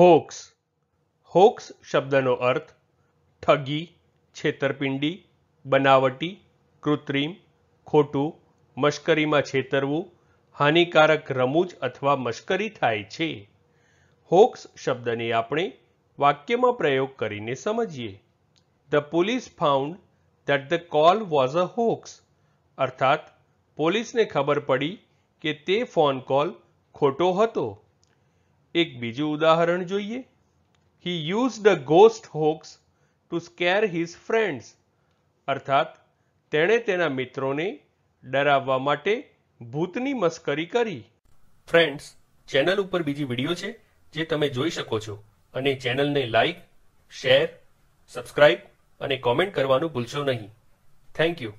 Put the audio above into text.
hoax hoax શબ્દનો અર્થ ઠગી છેતરપિંડી બનાવટી કૃત્રિમ ખોટું મશ્કરીમાં છેતરવું હાનિકારક રમૂજ અથવા મશ્કરી થાય છે હોક્સ શબ્દને આપણે વાક્યમાં પ્રયોગ કરીને સમજીએ the police found that the call was a hoax અર્થાત પોલીસને ખબર પડી કે તે ફોન કોલ ખોટો હતો એક બીજું ઉદાહરણ જોઈએ he use the ghost hoax to scare his friends અર્થાત તેણે તેના મિત્રોને ડરાવવા માટે ભૂતની મસ્કરી કરી ફ્રેન્ડ્સ ચેનલ ઉપર બીજી વિડીયો છે જે તમે જોઈ શકો છો અને ચેનલને લાઈક શેર સબસ્ક્રાઈબ અને કોમેન્ટ કરવાનું ભૂલશો નહીં થેન્ક યુ